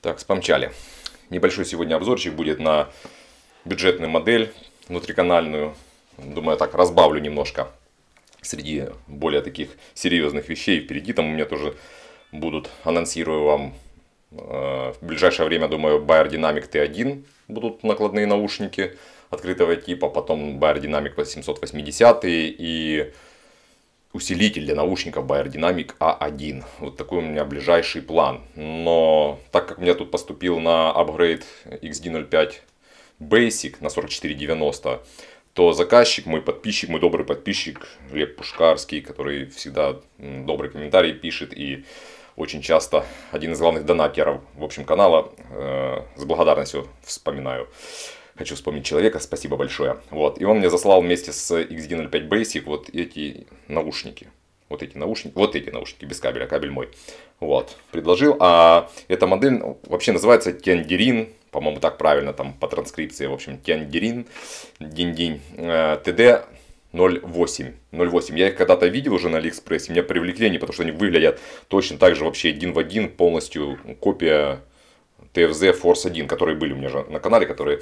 Так, спомчали. Небольшой сегодня обзорчик будет на бюджетную модель внутриканальную. Думаю, так разбавлю немножко среди более таких серьезных вещей. Впереди там у меня тоже будут, анонсирую вам, э, в ближайшее время, думаю, Bayer Dynamic T1 будут накладные наушники открытого типа, потом Bayer Dynamic 880 и усилитель для наушников Bayer Dynamic A1. А вот такой у меня ближайший план. Но так как у меня тут поступил на апгрейд XD05 Basic на 4490, то заказчик, мой подписчик, мой добрый подписчик Глеб Пушкарский, который всегда добрый комментарий пишет и очень часто один из главных донатеров, в общем, канала, э, с благодарностью вспоминаю. Хочу вспомнить человека, спасибо большое. Вот, и он мне заслал вместе с xg 05 Basic вот эти наушники. Вот эти наушники, вот эти наушники без кабеля, кабель мой. Вот, предложил. А эта модель ну, вообще называется Тендерин, по-моему, так правильно там по транскрипции, в общем, Тендерин, день-день, ТД 0.8. 0.8. Я их когда-то видел уже на Алиэкспрессе, меня привлекли они, потому что они выглядят точно так же вообще один в один, полностью копия TFZ Force 1, которые были у меня же на канале, которые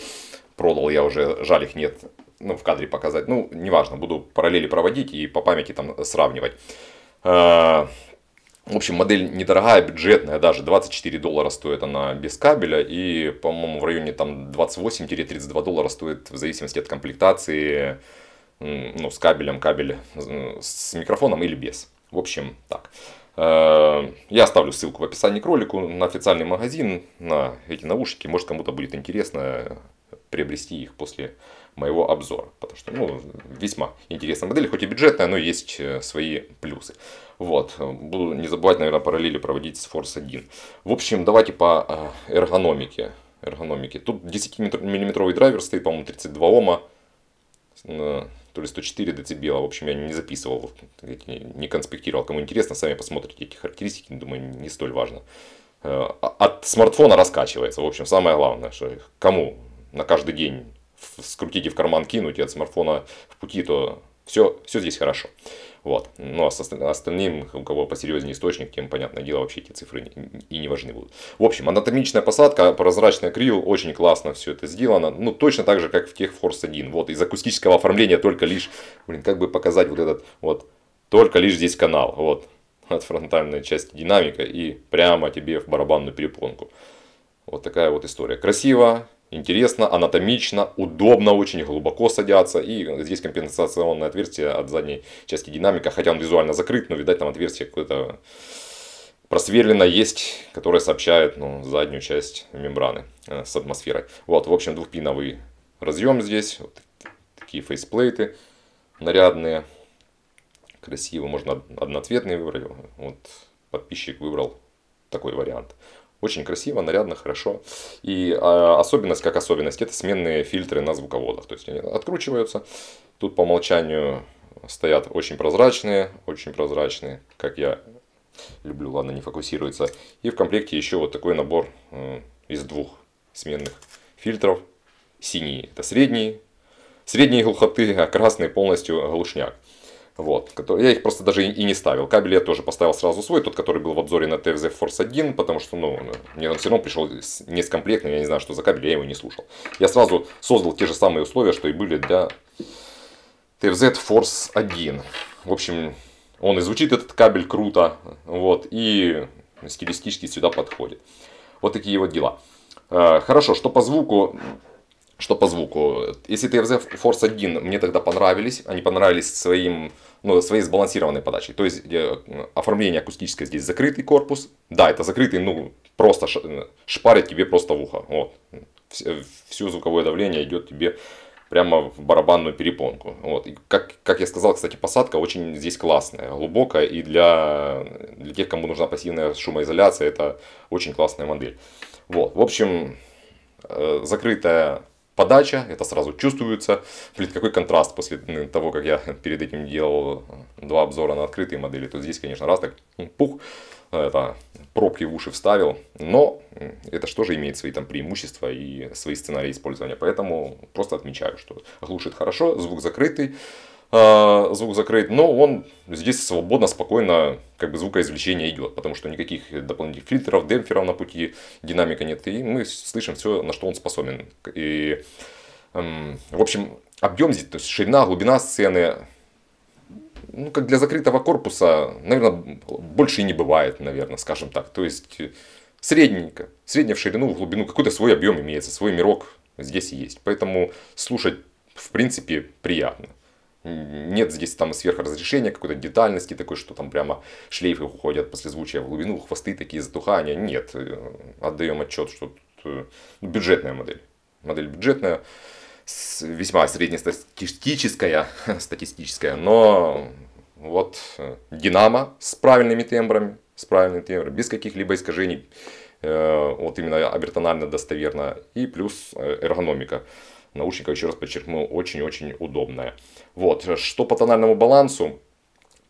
продал я уже, жаль их нет, ну, в кадре показать. Ну, неважно, буду параллели проводить и по памяти там сравнивать. А, в общем, модель недорогая, бюджетная даже, 24 доллара стоит она без кабеля и, по-моему, в районе там 28-32 доллара стоит в зависимости от комплектации, ну, с кабелем, кабель э, с микрофоном или без. В общем, так. Э, я оставлю ссылку в описании к ролику на официальный магазин, на эти наушники. Может кому-то будет интересно э, приобрести их после моего обзора. Потому что ну, весьма интересная модель, хоть и бюджетная, но есть э, свои плюсы. Вот. Буду не забывать, наверное, параллели проводить с Force 1. В общем, давайте по эргономике. эргономике. Тут 10-миллиметровый драйвер стоит, по-моему, 32 Ома то ли 104 дБ. В общем, я не записывал, не конспектировал. Кому интересно, сами посмотрите эти характеристики, думаю, не столь важно. Э, а, от смартфона раскачивается. В общем, самое главное, что кому на каждый день скрутить и в карман кинуть, и от смартфона в пути, то все, все здесь хорошо. Вот. Ну, а остальным, у кого посерьезнее источник, тем, понятное дело, вообще эти цифры и не важны будут. В общем, анатомичная посадка, прозрачная крил, очень классно все это сделано. Ну, точно так же, как в тех Техфорс 1. Вот, из акустического оформления только лишь, блин, как бы показать вот этот, вот, только лишь здесь канал, вот, от фронтальной части динамика и прямо тебе в барабанную перепонку. Вот такая вот история. Красиво, интересно, анатомично, удобно очень, глубоко садятся. И здесь компенсационное отверстие от задней части динамика, хотя он визуально закрыт, но, видать, там отверстие какое-то просверлено есть, которое сообщает ну, заднюю часть мембраны э, с атмосферой. Вот, в общем, двухпиновый разъем здесь. Вот такие фейсплейты нарядные, красивые. Можно одноцветные выбрать. Вот подписчик выбрал такой вариант. Очень красиво, нарядно, хорошо. И а, особенность, как особенность, это сменные фильтры на звуководах. То есть они откручиваются. Тут по умолчанию стоят очень прозрачные, очень прозрачные, как я люблю, ладно, не фокусируется. И в комплекте еще вот такой набор э, из двух сменных фильтров. Синий это средний, средней глухоты, а красный полностью глушняк. Вот, я их просто даже и не ставил. Кабель я тоже поставил сразу свой, тот, который был в обзоре на TFZ Force 1, потому что, ну, мне он все равно пришел комплектом, я не знаю, что за кабель, я его не слушал. Я сразу создал те же самые условия, что и были для TFZ Force 1. В общем, он и звучит этот кабель круто, вот, и стилистически сюда подходит. Вот такие вот дела. Э, хорошо, что по звуку, что по звуку? Если TFZ Force 1 мне тогда понравились, они понравились своим, ну, своей сбалансированной подачей. То есть э, оформление акустическое здесь закрытый корпус. Да, это закрытый, ну, просто э, шпарит тебе просто в ухо. Вот. Все э, звуковое давление идет тебе прямо в барабанную перепонку. Вот. И как, как я сказал, кстати, посадка очень здесь классная, глубокая. И для, для тех, кому нужна пассивная шумоизоляция, это очень классная модель. Вот. В общем, закрытая подача, это сразу чувствуется. Блин, какой контраст после того, как я перед этим делал э, два обзора на открытые модели. То здесь, конечно, раз так пух, э, это пробки в уши вставил, но это что же имеет свои там преимущества и свои сценарии использования. Поэтому просто отмечаю, что глушит хорошо, звук закрытый, а, звук закрыт, но он здесь свободно, спокойно как бы звукоизвлечение идет, потому что никаких дополнительных фильтров, демпферов на пути, динамика нет, и мы слышим все, на что он способен. И, эм, в общем, объем здесь, то есть ширина, глубина сцены, ну, как для закрытого корпуса, наверное, больше и не бывает, наверное, скажем так. То есть, средненько, средняя в ширину, в глубину, какой-то свой объем имеется, свой мирок здесь есть. Поэтому слушать, в принципе, приятно нет здесь там сверхразрешения, какой-то детальности такой, что там прямо шлейфы уходят после послезвучия в глубину, хвосты такие затухания. Нет, э, отдаем отчет, что тут э, ну, бюджетная модель. Модель бюджетная, весьма среднестатистическая, статистическая, но вот э, Динамо с правильными тембрами, с правильными тембрами, без каких-либо искажений, вот именно абертонально достоверно, и плюс эргономика наушника, еще раз подчеркну, очень-очень удобная. Вот, что по тональному балансу,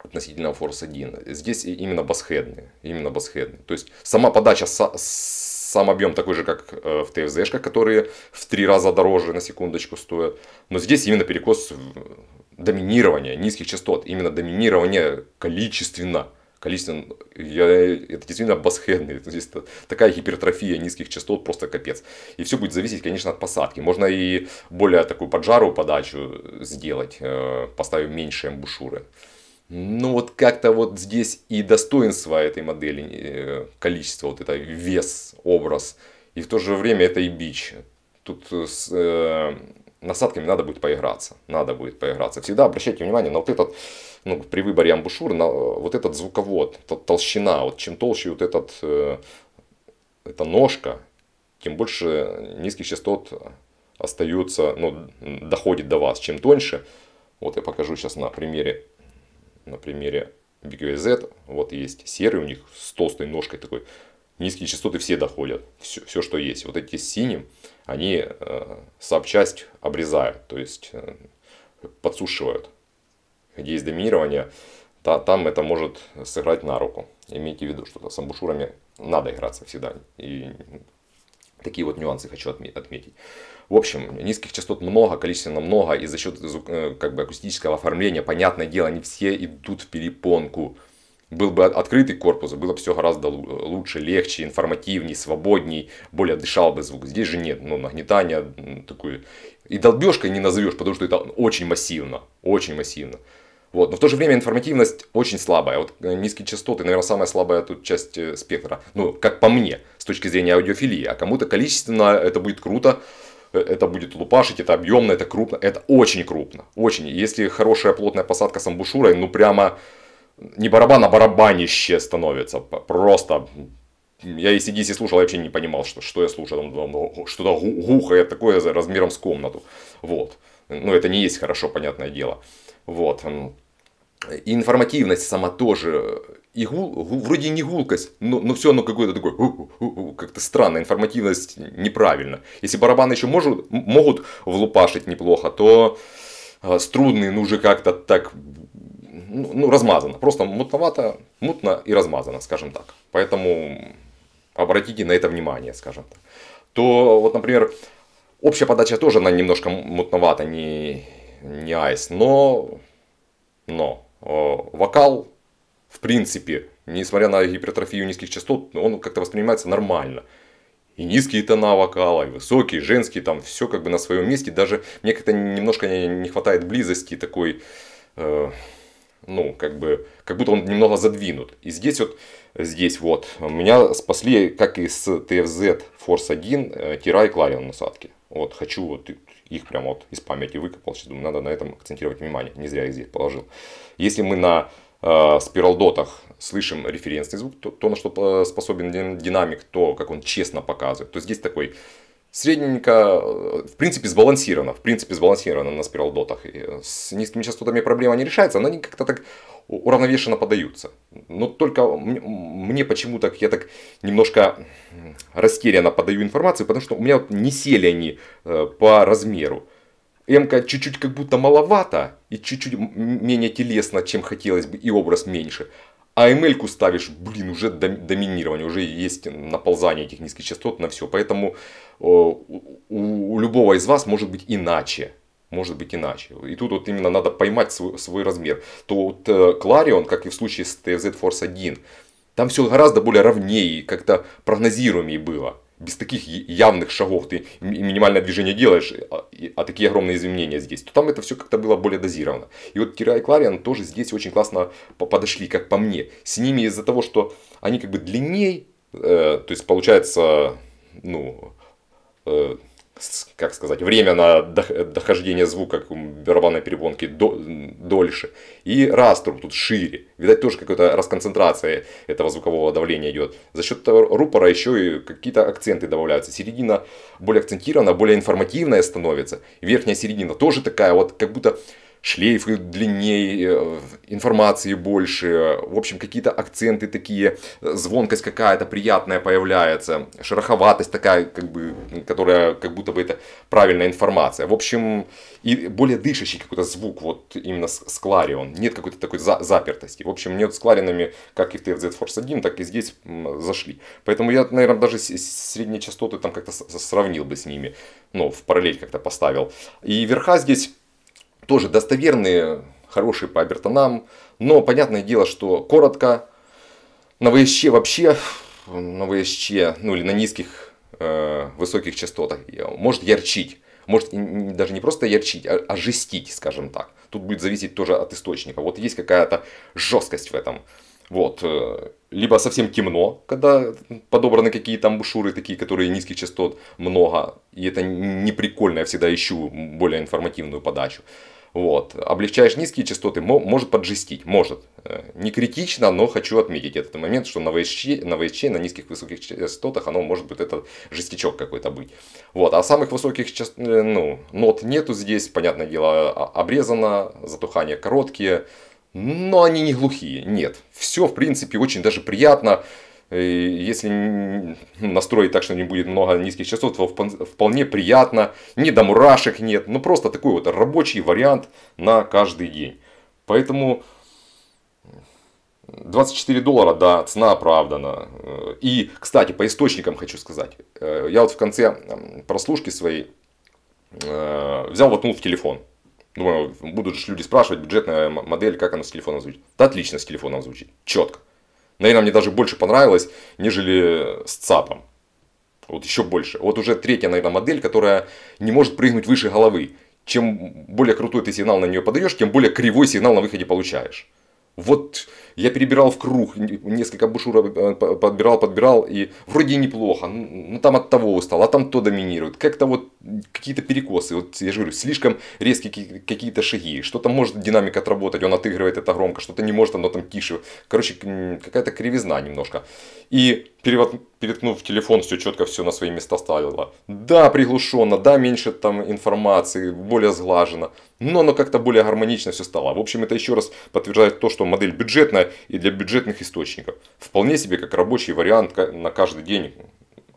относительно Force 1. Здесь именно басхедные, Именно басхедные. То есть сама подача, сам объем такой же, как э, в ТФЗшках, которые в три раза дороже на секундочку стоят. Но здесь именно перекос доминирования низких частот. Именно доминирование количественно количественно, я, это действительно басхедный, есть такая гипертрофия низких частот, просто капец. И все будет зависеть, конечно, от посадки. Можно и более такую поджарую подачу сделать, э, поставив меньше эмбушюры. Ну вот как-то вот здесь и достоинство этой модели, э, количество, вот это вес, образ, и в то же время это и бич. Тут э, э насадками надо будет поиграться. Надо будет поиграться. Всегда обращайте внимание на вот этот, ну, при выборе амбушюр, на э, вот этот звуковод, толщина. Вот чем толще вот этот, э, эта ножка, тем больше низких частот остается, ну, доходит до вас. Чем тоньше, вот я покажу сейчас на примере, на примере BQZ, вот есть серый у них с толстой ножкой такой, низкие частоты все доходят, все, все что есть. Вот эти с синим, они запчасть э, обрезают, то есть э, подсушивают. Где есть доминирование, та, там это может сыграть на руку. Имейте в виду, что с амбушюрами надо играться всегда. И такие вот нюансы хочу отметить. В общем, низких частот много, количественно много, и за счет э, как бы, акустического оформления, понятное дело, не все идут в перепонку. Был бы открытый корпус, было бы все гораздо лучше, легче, информативней, свободней, более дышал бы звук. Здесь же нет, ну, нагнетание такое. И долбежкой не назовешь, потому что это очень массивно, очень массивно. Вот. Но в то же время информативность очень слабая. Вот э, низкие частоты, наверное, самая слабая тут часть э, спектра. Ну, как по мне, с точки зрения аудиофилии. А кому-то количественно это будет круто, э, это будет лупашить, это объемно, это крупно. Это очень крупно, очень. Если хорошая плотная посадка с амбушюрой, ну прямо не барабан, а барабанище становится. Просто я и если и слушал, я вообще не понимал, что, что я слушал. Что-то глухое такое размером с комнату. Вот. ну это не есть хорошо, понятное дело. Вот. И информативность сама тоже. И гул, гул, вроде не гулкость, но, но все оно какое-то такое, как-то странно, информативность неправильно. Если барабаны еще могут могут влупашить неплохо, то э, струнные, ну уже как-то так ну, ну, размазано, просто мутновато, мутно и размазано, скажем так. Поэтому обратите на это внимание, скажем так. То вот, например, общая подача тоже она немножко мутновата, не, не айс, но, но э, вокал, в принципе, несмотря на гипертрофию низких частот, он как-то воспринимается нормально. И низкие тона вокала, и высокие, женские, там все как бы на своем месте. Даже мне как-то немножко не, не хватает близости такой э, ну, как бы, как будто он немного задвинут. И здесь вот, здесь вот, меня спасли, как и с TFZ Force 1, Тира и Кларион насадки. Вот, хочу вот их прямо вот из памяти выкопал, сейчас думаю, надо на этом акцентировать внимание, не зря их здесь положил. Если мы на э, спиралдотах слышим референсный звук, то, то на что э, способен динамик, то как он честно показывает, то здесь такой средненько, э, в принципе, сбалансировано. В принципе, сбалансировано на спиралдотах. И э, с низкими частотами проблема не решается, но они как-то так уравновешенно подаются. Но только мне почему-то, я так немножко растерянно подаю информацию, потому что у меня вот не сели они э, по размеру. м чуть-чуть как будто маловато и чуть-чуть менее телесно, чем хотелось бы, и образ меньше. AML-ку а ставишь, блин, уже доминирование, уже есть наползание этих низких частот на все. Поэтому э, у, у любого из вас может быть иначе. Может быть иначе. И тут вот именно надо поймать свой, свой размер. То вот Clarion, э, как и в случае с TZ Force 1, там все гораздо более ровнее, как-то прогнозируемее было без таких явных шагов ты минимальное движение делаешь, а, а такие огромные изменения здесь, то там это все как-то было более дозировано. И вот Кира и Клариан тоже здесь очень классно подошли, как по мне. С ними из-за того, что они как бы длинней, э, то есть получается, ну, э, как сказать, время на дохождение звука к барабанной перепонке дольше. И раструб тут шире. Видать, тоже какая-то расконцентрация этого звукового давления идет. За счет рупора еще и какие-то акценты добавляются. Середина более акцентирована, более информативная становится. Верхняя середина тоже такая, вот как будто шлейфы длиннее, э, информации больше, в общем, какие-то акценты такие, э, звонкость какая-то приятная появляется, шероховатость такая, как бы, которая как будто бы это правильная информация. В общем, и более дышащий какой-то звук, вот именно с, с Кларион, нет какой-то такой за, запертости. В общем, мне вот с Кларинами, как и в TFZ Force 1, так и здесь зашли. Поэтому я, наверное, даже средние частоты там как-то сравнил бы с ними, ну, в параллель как-то поставил. И верха здесь тоже достоверные, хорошие по абертонам, Но понятное дело, что коротко на ВСЧ вообще, на ВСЧ, ну или на низких, э, высоких частотах может ярчить. Может даже не просто ярчить, а, а жестить, скажем так. Тут будет зависеть тоже от источника. Вот есть какая-то жесткость в этом. Вот. Э, либо совсем темно, когда подобраны какие-то амбушюры, такие, которые низких частот много. И это не прикольно, я всегда ищу более информативную подачу. Вот. Облегчаешь низкие частоты, может поджестить, может. Э, не критично, но хочу отметить этот момент, что на VSC, на, VSC, на низких высоких частотах оно может быть этот жестячок какой-то быть. Вот. А самых высоких част... Э, ну, нот нету здесь, понятное дело, а, обрезано, затухания короткие, но они не глухие, нет. Все, в принципе, очень даже приятно. Э, если настроить так, что не будет много низких частот, то вполне приятно. Не до мурашек нет. Ну просто такой вот рабочий вариант на каждый день. Поэтому 24 доллара, да, цена оправдана. Э, и, кстати, по источникам хочу сказать. Э, я вот в конце прослушки своей взял, воткнул в телефон. Думаю, будут же люди спрашивать, бюджетная модель, как она с телефоном звучит. Да отлично с телефоном звучит, четко. Наверное, мне даже больше понравилось, нежели с ЦАПом. Вот еще больше. Вот уже третья, наверное, модель, которая не может прыгнуть выше головы. Чем более крутой ты сигнал на нее подаешь, тем более кривой сигнал на выходе получаешь. Вот я перебирал в круг, несколько бушура э, подбирал, подбирал, и вроде неплохо, но ну, там от того устал, а там то доминирует. Как-то вот какие-то перекосы, вот я же говорю, слишком резкие какие-то шаги, что-то может динамик отработать, он отыгрывает это громко, что-то не может, оно там тише. Короче, какая-то кривизна немножко. И переткнув телефон, все четко все на свои места ставило. Да, приглушенно, да, меньше там информации, более сглажено, но оно как-то более гармонично все стало. В общем, это еще раз подтверждает то, что модель бюджетная и для бюджетных источников. Вполне себе как рабочий вариант на каждый день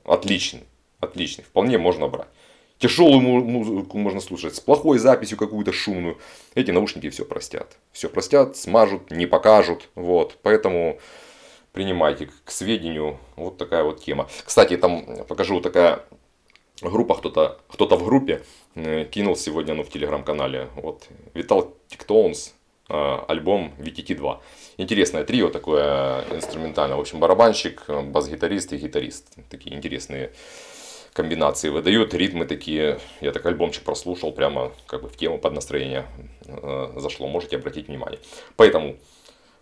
отличный, отличный, вполне можно брать. Тяжелую музыку можно слушать, с плохой записью какую-то шумную. Эти наушники все простят. Все простят, смажут, не покажут. Вот. Поэтому принимайте к сведению вот такая вот тема. Кстати, там э, покажу такая группа, кто-то кто в группе э, кинул сегодня, ну, в телеграм-канале, вот, Витал Тиктоунс, Э, альбом VTT2. Интересное трио такое э, инструментальное. В общем, барабанщик, э, бас-гитарист и гитарист. Такие интересные комбинации выдают, ритмы такие. Я так альбомчик прослушал, прямо как бы в тему под настроение зашло. Можете обратить внимание. Поэтому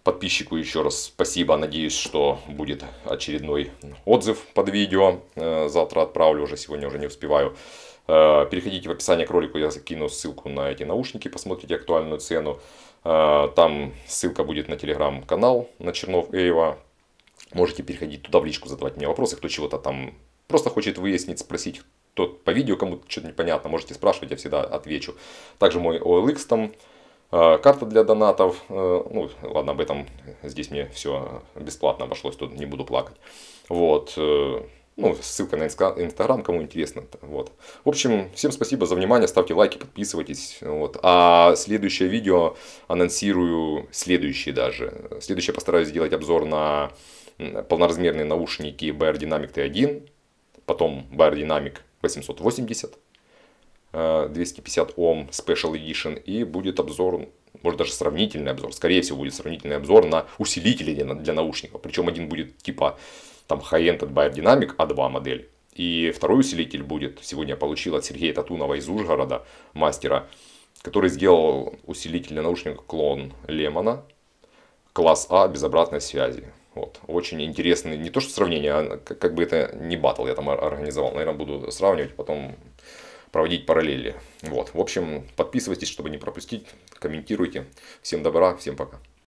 подписчику еще раз спасибо. Надеюсь, что будет очередной отзыв под видео. Завтра отправлю уже, сегодня уже не успеваю. Переходите в описание к ролику, я закину ссылку на эти наушники, посмотрите актуальную цену. Э, там ссылка будет на телеграм-канал на Чернов Эева. Можете переходить туда в личку, задавать мне вопросы, кто чего-то там просто хочет выяснить, спросить, кто по видео кому-то что-то непонятно, можете спрашивать, я всегда отвечу. Также мой OLX там, э, карта для донатов. Э, ну, ладно, об этом здесь мне все бесплатно обошлось, тут не буду плакать. Вот. Ну, ссылка на Инстаграм, кому интересно. Вот. В общем, всем спасибо за внимание, ставьте лайки, подписывайтесь. Вот. А следующее видео анонсирую, следующее даже. Следующее постараюсь сделать обзор на полноразмерные наушники Beyer Dynamic T1, потом Beyer Dynamic 880, 250 э, Ом Special Edition и будет обзор, может даже сравнительный обзор, скорее всего будет сравнительный обзор на усилители для наушников. Причем один будет типа там high-end от Bayer A2 а модель. И второй усилитель будет, сегодня я получил от Сергея Татунова из Ужгорода, мастера, который сделал усилитель для наушников клон Лемона, класс А без обратной связи. Вот. Очень интересный, не то что сравнение, а как бы это не батл я там организовал. Наверное, буду сравнивать, потом проводить параллели. Вот. В общем, подписывайтесь, чтобы не пропустить, комментируйте. Всем добра, всем пока.